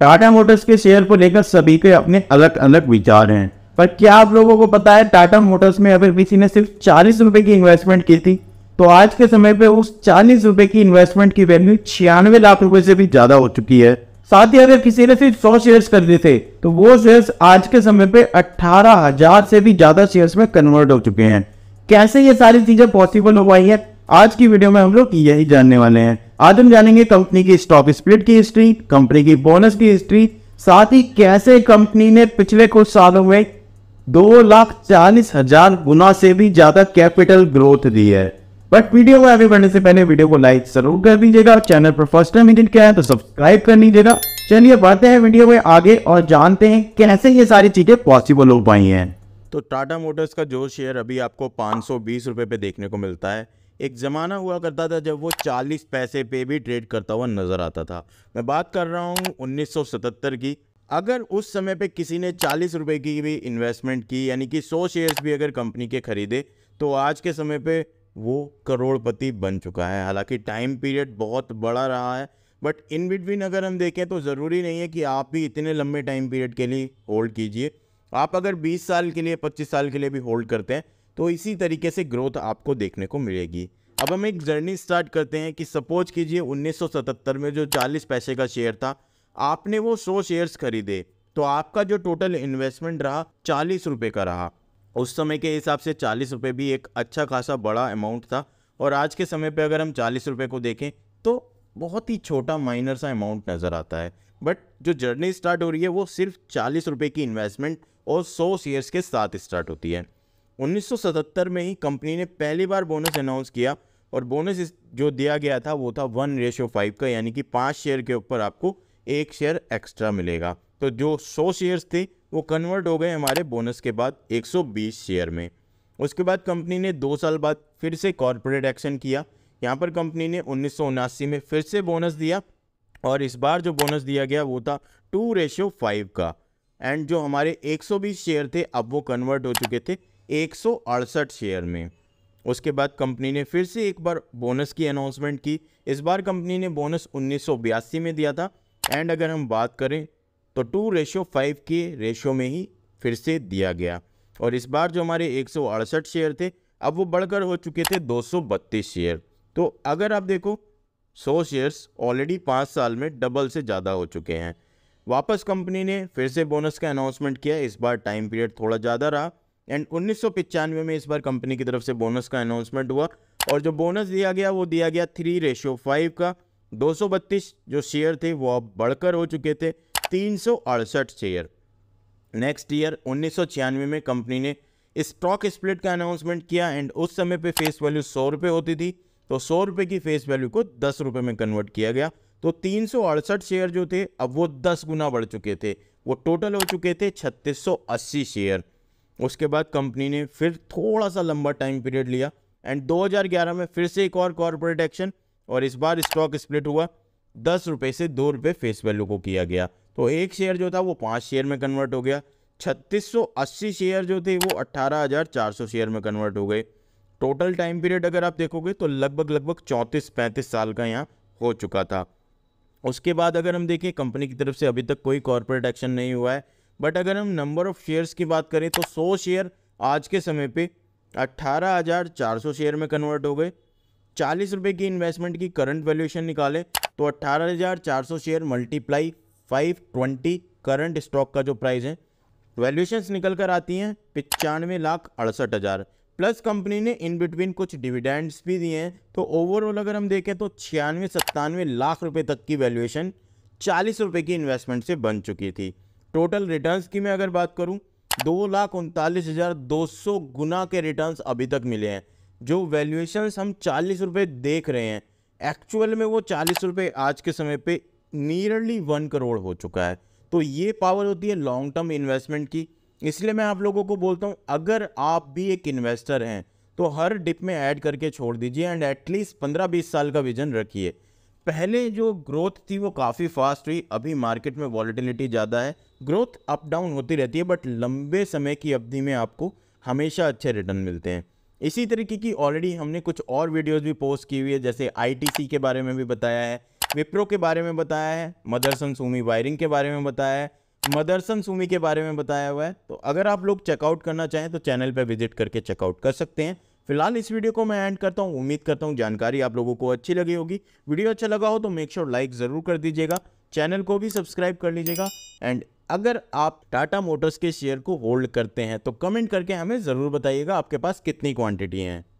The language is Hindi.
टाटा मोटर्स के शेयर को लेकर सभी के अपने अलग अलग विचार हैं पर क्या आप लोगों को पता है टाटा मोटर्स में अगर किसी ने सिर्फ चालीस रुपए की इन्वेस्टमेंट की थी तो आज के समय पे उस चालीस रुपए की इन्वेस्टमेंट की वैल्यू छियानवे लाख रुपए से भी ज्यादा हो चुकी है साथ ही अगर किसी ने सिर्फ सौ शेयर खरीदे थे तो वो शेयर आज के समय पे अट्ठारह हजार से भी ज्यादा शेयर में कन्वर्ट हो चुके हैं कैसे ये सारी चीजें पॉसिबल हो पाई है आज की वीडियो में हम लोग यही जानने वाले हैं आज हम जानेंगे कंपनी की स्टॉक स्प्लिट की हिस्ट्री कंपनी की बोनस की हिस्ट्री साथ ही कैसे कंपनी ने पिछले कुछ सालों में दो लाख चालीस हजार गुना से भी ज्यादा कैपिटल ग्रोथ दी है बट वीडियो में आगे बढ़ने से पहले वीडियो को लाइक जरूर कर दीजिएगा चैनल पर फर्स्ट टाइम विजिट किया है तो सब्सक्राइब कर लीजिएगा चलिए बढ़ते हैं वीडियो में आगे और जानते हैं कैसे ये सारी चीजें पॉसिबल हो पाई हैं तो टाटा मोटर्स का जो शेयर अभी आपको पाँच सौ बीस पे देखने को मिलता है एक ज़माना हुआ करता था जब वो 40 पैसे पे भी ट्रेड करता हुआ नज़र आता था मैं बात कर रहा हूँ 1977 की अगर उस समय पे किसी ने चालीस रुपये की भी इन्वेस्टमेंट की यानी कि सौ शेयर्स भी अगर कंपनी के ख़रीदे तो आज के समय पे वो करोड़पति बन चुका है हालांकि टाइम पीरियड बहुत बड़ा रहा है बट इन बिटवीन अगर हम देखें तो ज़रूरी नहीं है कि आप भी इतने लंबे टाइम पीरियड के लिए होल्ड कीजिए आप अगर 20 साल के लिए 25 साल के लिए भी होल्ड करते हैं तो इसी तरीके से ग्रोथ आपको देखने को मिलेगी अब हम एक जर्नी स्टार्ट करते हैं कि सपोज कीजिए 1977 में जो 40 पैसे का शेयर था आपने वो 100 शेयर्स खरीदे तो आपका जो टोटल इन्वेस्टमेंट रहा चालीस रुपये का रहा उस समय के हिसाब से चालीस रुपये भी एक अच्छा खासा बड़ा अमाउंट था और आज के समय पर अगर हम चालीस रुपये को देखें तो बहुत ही छोटा माइनर सा अमाउंट नज़र आता है बट जो जर्नी स्टार्ट हो रही है वो सिर्फ चालीस रुपये की इन्वेस्टमेंट और सौ शेयर्स के साथ स्टार्ट होती है 1977 में ही कंपनी ने पहली बार बोनस अनाउंस किया और बोनस जो दिया गया था वो था वन रेशो फाइव का यानी कि पाँच शेयर के ऊपर आपको एक शेयर एक्स्ट्रा मिलेगा तो जो सौ शेयर्स थे वो कन्वर्ट हो गए हमारे बोनस के बाद 120 शेयर में उसके बाद कंपनी ने दो साल बाद फिर से कॉरपोरेट एक्शन किया यहाँ पर कंपनी ने उन्नीस में फिर से बोनस दिया और इस बार जो बोनस दिया गया वो था टू रेशियो फाइव का एंड जो हमारे 120 शेयर थे अब वो कन्वर्ट हो चुके थे एक शेयर में उसके बाद कंपनी ने फिर से एक बार बोनस की अनाउंसमेंट की इस बार कंपनी ने बोनस उन्नीस में दिया था एंड अगर हम बात करें तो टू रेशो फाइव के रेशो में ही फिर से दिया गया और इस बार जो हमारे एक शेयर थे अब वो बढ़कर हो चुके थे दो शेयर तो अगर आप देखो 100 शेयर्स ऑलरेडी पाँच साल में डबल से ज़्यादा हो चुके हैं वापस कंपनी ने फिर से बोनस का अनाउंसमेंट किया इस बार टाइम पीरियड थोड़ा ज़्यादा रहा एंड उन्नीस में इस बार कंपनी की तरफ से बोनस का अनाउंसमेंट हुआ और जो बोनस दिया गया वो दिया गया थ्री रेशियो फाइव का दो जो शेयर थे वो अब बढ़कर हो चुके थे तीन शेयर नेक्स्ट ईयर उन्नीस में कंपनी ने स्टॉक स्प्लिट का अनाउंसमेंट किया एंड उस समय पे फेस वैल्यू सौ रुपये होती थी तो सौ रुपये की फेस वैल्यू को दस रुपये में कन्वर्ट किया गया तो तीन शेयर जो थे अब वो दस गुना बढ़ चुके थे वो टोटल हो चुके थे छत्तीस शेयर उसके बाद कंपनी ने फिर थोड़ा सा लंबा टाइम पीरियड लिया एंड 2011 में फिर से एक और कॉरपोरेट एक्शन और इस बार स्टॉक स्प्लिट हुआ दस रुपये से दो रुपये फेस वैल्यू को किया गया तो एक शेयर जो था वो पाँच शेयर में कन्वर्ट हो गया 3680 शेयर जो थे वो 18,400 शेयर में कन्वर्ट हो गए टोटल टाइम पीरियड अगर आप देखोगे तो लगभग लगभग 34-35 साल का यहाँ हो चुका था उसके बाद अगर हम देखें कंपनी की तरफ से अभी तक कोई कॉरपोरेट एक्शन नहीं हुआ है बट अगर हम नंबर ऑफ शेयर्स की बात करें तो सौ शेयर आज के समय पे 18,400 शेयर में कन्वर्ट हो गए चालीस रुपये की इन्वेस्टमेंट की करंट वैल्यूएशन निकाले तो 18,400 शेयर मल्टीप्लाई 520 करंट स्टॉक का जो प्राइस है वैल्यूएशंस निकल कर आती हैं पचानवे लाख अड़सठ हज़ार प्लस कंपनी ने इन बिटवीन कुछ डिविडेंड्स भी दिए हैं तो ओवरऑल अगर हम देखें तो छियानवे सत्तानवे लाख रुपए तक की वैल्यूएशन चालीस रुपये की इन्वेस्टमेंट से बन चुकी थी टोटल रिटर्न्स की मैं अगर बात करूं दो लाख उनतालीस हज़ार दो सौ गुना के रिटर्न्स अभी तक मिले हैं जो वैल्यूएशंस हम चालीस रुपये देख रहे हैं एक्चुअल में वो चालीस रुपये आज के समय पे नियरली वन करोड़ हो चुका है तो ये पावर होती है लॉन्ग टर्म इन्वेस्टमेंट की इसलिए मैं आप लोगों को बोलता हूँ अगर आप भी एक इन्वेस्टर हैं तो हर डिप में ऐड करके छोड़ दीजिए एंड एटलीस्ट पंद्रह बीस साल का विजन रखिए पहले जो ग्रोथ थी वो काफ़ी फास्ट हुई अभी मार्केट में वॉलीटिलिटी ज़्यादा है ग्रोथ अप डाउन होती रहती है बट लंबे समय की अवधि में आपको हमेशा अच्छे रिटर्न मिलते हैं इसी तरीके की ऑलरेडी हमने कुछ और वीडियोस भी पोस्ट की हुई है जैसे आईटीसी के बारे में भी बताया है विप्रो के बारे में बताया है मदरसन सूमी वायरिंग के बारे में बताया है मदरसन सूमी के बारे में बताया हुआ है तो अगर आप लोग चेकआउट करना चाहें तो चैनल पर विजिट करके चेकआउट कर सकते हैं फिलहाल इस वीडियो को मैं एंड करता हूँ उम्मीद करता हूँ जानकारी आप लोगों को अच्छी लगी होगी वीडियो अच्छा लगा हो तो मेक श्योर लाइक ज़रूर कर दीजिएगा चैनल को भी सब्सक्राइब कर लीजिएगा एंड अगर आप टाटा मोटर्स के शेयर को होल्ड करते हैं तो कमेंट करके हमें ज़रूर बताइएगा आपके पास कितनी क्वांटिटी हैं